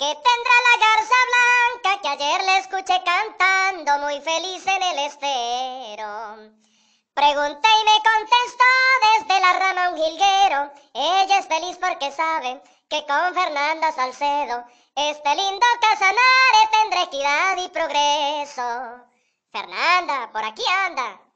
¿Qué tendrá la garza blanca que ayer le escuché cantando muy feliz en el estero. Pregunté y me contestó desde la rama un jilguero. Ella es feliz porque sabe que con Fernanda Salcedo este lindo Casanare tendrá equidad y progreso. Fernanda, por aquí anda.